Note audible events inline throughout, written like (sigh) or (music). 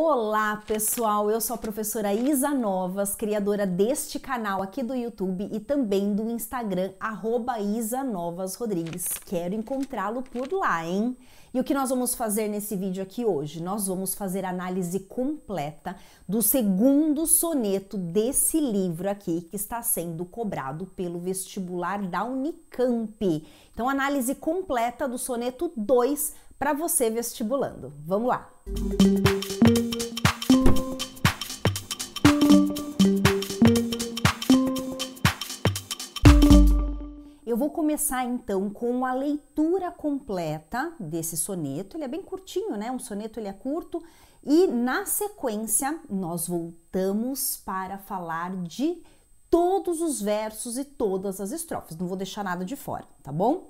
Olá, pessoal! Eu sou a professora Isa Novas, criadora deste canal aqui do YouTube e também do Instagram, @isa_novas_rodrigues. Quero encontrá-lo por lá, hein? E o que nós vamos fazer nesse vídeo aqui hoje? Nós vamos fazer análise completa do segundo soneto desse livro aqui que está sendo cobrado pelo vestibular da Unicamp. Então, análise completa do soneto 2 para você vestibulando. Vamos lá! Música Vou começar então com a leitura completa desse soneto. Ele é bem curtinho, né? Um soneto ele é curto e na sequência nós voltamos para falar de todos os versos e todas as estrofes. Não vou deixar nada de fora, tá bom?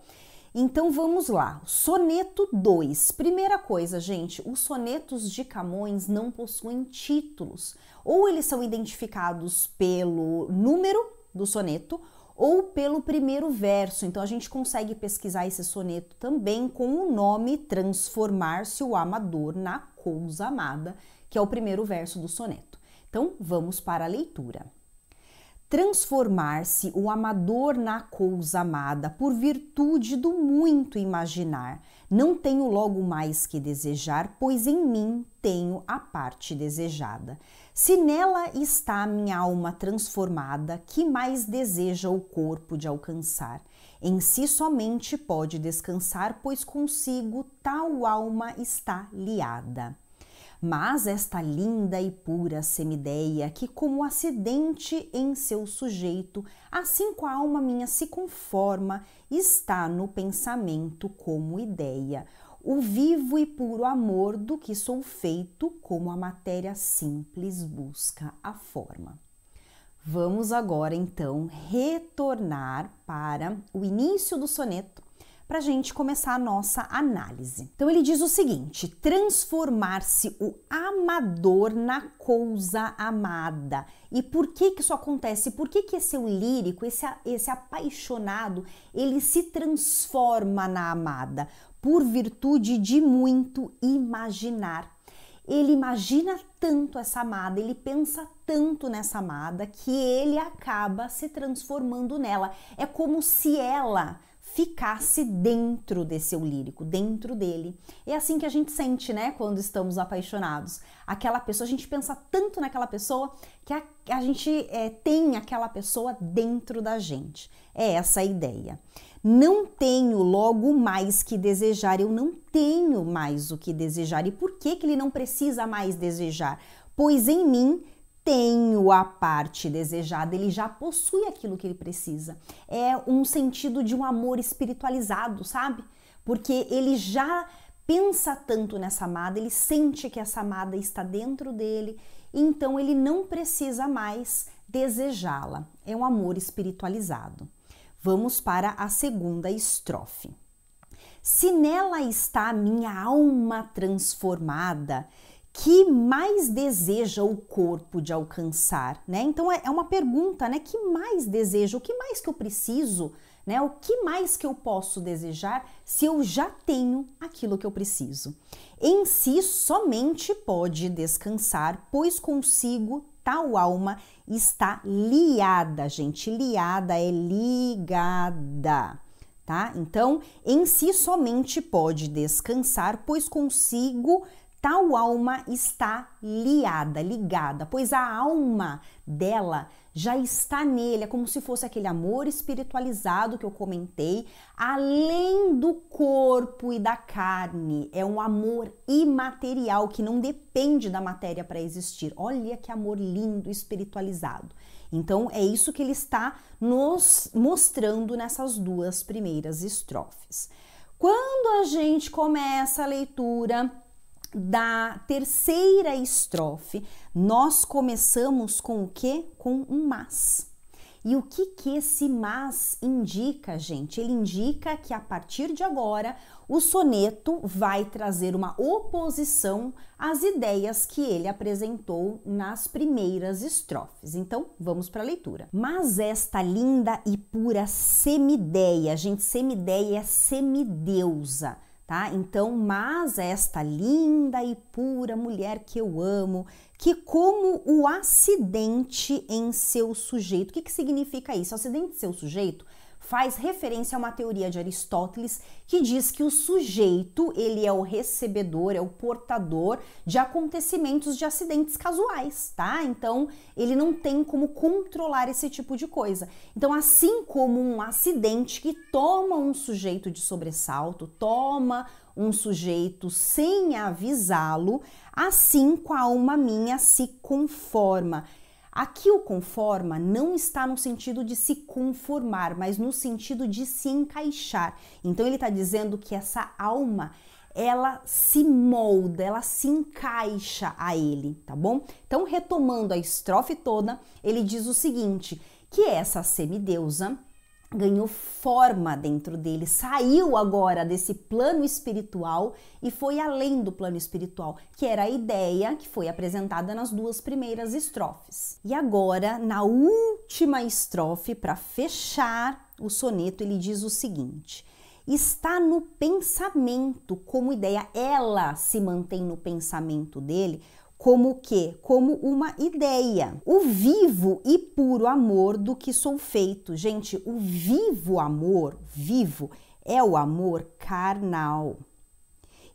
Então vamos lá. Soneto 2. Primeira coisa, gente, os sonetos de Camões não possuem títulos. Ou eles são identificados pelo número do soneto, ou pelo primeiro verso. Então a gente consegue pesquisar esse soneto também com o nome Transformar-se o amador na cousa amada, que é o primeiro verso do soneto. Então vamos para a leitura transformar-se o amador na cousa amada, por virtude do muito imaginar. Não tenho logo mais que desejar, pois em mim tenho a parte desejada. Se nela está a minha alma transformada, que mais deseja o corpo de alcançar? Em si somente pode descansar, pois consigo tal alma está liada mas esta linda e pura semideia, que como acidente em seu sujeito, assim com a alma minha se conforma, está no pensamento como ideia, o vivo e puro amor do que sou feito, como a matéria simples busca a forma. Vamos agora então retornar para o início do soneto para a gente começar a nossa análise. Então ele diz o seguinte: transformar-se o amador na coisa amada. E por que que isso acontece? Por que que esse lírico, esse, esse apaixonado, ele se transforma na amada? Por virtude de muito imaginar. Ele imagina tanto essa amada, ele pensa tanto nessa amada que ele acaba se transformando nela. É como se ela ficasse dentro desse eu lírico, dentro dele. É assim que a gente sente, né, quando estamos apaixonados. Aquela pessoa, a gente pensa tanto naquela pessoa que a, a gente é, tem aquela pessoa dentro da gente. É essa a ideia. Não tenho logo mais que desejar, eu não tenho mais o que desejar. E por que, que ele não precisa mais desejar? Pois em mim tenho a parte desejada, ele já possui aquilo que ele precisa. É um sentido de um amor espiritualizado, sabe? Porque ele já pensa tanto nessa amada, ele sente que essa amada está dentro dele, então ele não precisa mais desejá-la. É um amor espiritualizado. Vamos para a segunda estrofe. Se nela está minha alma transformada, que mais deseja o corpo de alcançar, né? Então é, é uma pergunta, né? Que mais desejo? O que mais que eu preciso, né? O que mais que eu posso desejar se eu já tenho aquilo que eu preciso? Em si somente pode descansar, pois consigo tal alma está liada, gente. Liada é ligada. Tá? Então, em si somente pode descansar, pois consigo Tal alma está liada, ligada, pois a alma dela já está nele, é como se fosse aquele amor espiritualizado que eu comentei, além do corpo e da carne. É um amor imaterial que não depende da matéria para existir. Olha que amor lindo, espiritualizado. Então é isso que ele está nos mostrando nessas duas primeiras estrofes. Quando a gente começa a leitura, da terceira estrofe, nós começamos com o que? Com um mas. E o que que esse mas indica, gente? Ele indica que a partir de agora o soneto vai trazer uma oposição às ideias que ele apresentou nas primeiras estrofes. Então, vamos para a leitura. Mas esta linda e pura semideia, gente, semideia é semideusa tá? Então, mas esta linda e pura mulher que eu amo, que como o acidente em seu sujeito, o que, que significa isso? O acidente em seu sujeito faz referência a uma teoria de Aristóteles que diz que o sujeito, ele é o recebedor, é o portador de acontecimentos de acidentes casuais, tá? Então, ele não tem como controlar esse tipo de coisa. Então, assim como um acidente que toma um sujeito de sobressalto, toma um sujeito sem avisá-lo, assim com a alma minha se conforma. Aqui o conforma não está no sentido de se conformar, mas no sentido de se encaixar. Então ele está dizendo que essa alma ela se molda, ela se encaixa a ele, tá bom? Então, retomando a estrofe toda, ele diz o seguinte: que essa semideusa ganhou forma dentro dele, saiu agora desse plano espiritual e foi além do plano espiritual, que era a ideia que foi apresentada nas duas primeiras estrofes. E agora, na última estrofe, para fechar o soneto, ele diz o seguinte: está no pensamento como ideia, ela se mantém no pensamento dele como o quê? Como uma ideia. O vivo e puro amor do que sou feito. Gente, o vivo amor, vivo, é o amor carnal.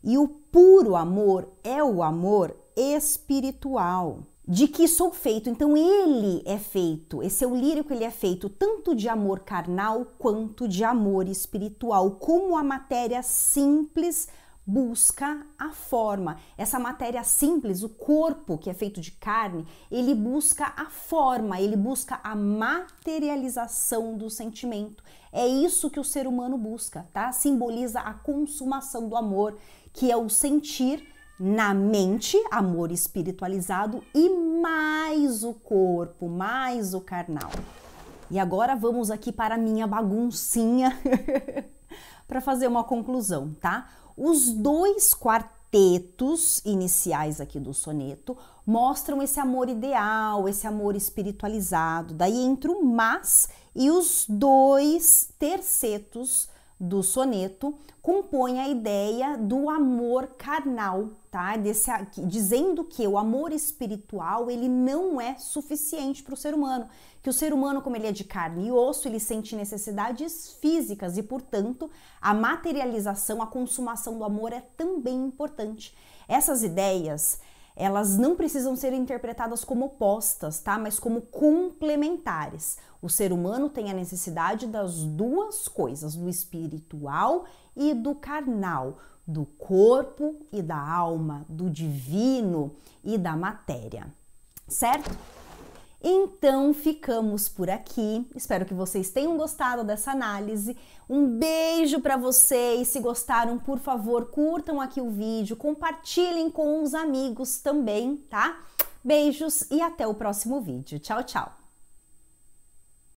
E o puro amor é o amor espiritual. De que sou feito, então ele é feito, esse é o lírico, ele é feito tanto de amor carnal quanto de amor espiritual, como a matéria simples busca a forma. Essa matéria simples, o corpo que é feito de carne, ele busca a forma, ele busca a materialização do sentimento. É isso que o ser humano busca, tá? Simboliza a consumação do amor, que é o sentir na mente, amor espiritualizado e mais o corpo, mais o carnal. E agora vamos aqui para a minha baguncinha (laughs) para fazer uma conclusão, tá? Os dois quartetos iniciais aqui do soneto mostram esse amor ideal, esse amor espiritualizado. Daí entra o mas e os dois tercetos do soneto compõe a ideia do amor carnal, tá? Desse, dizendo que o amor espiritual ele não é suficiente para o ser humano, que o ser humano como ele é de carne e osso ele sente necessidades físicas e portanto a materialização, a consumação do amor é também importante. Essas ideias elas não precisam ser interpretadas como opostas, tá? Mas como complementares. O ser humano tem a necessidade das duas coisas, do espiritual e do carnal, do corpo e da alma, do divino e da matéria, certo? Então ficamos por aqui. Espero que vocês tenham gostado dessa análise. Um beijo para vocês. Se gostaram, por favor, curtam aqui o vídeo, compartilhem com os amigos também, tá? Beijos e até o próximo vídeo. Tchau, tchau.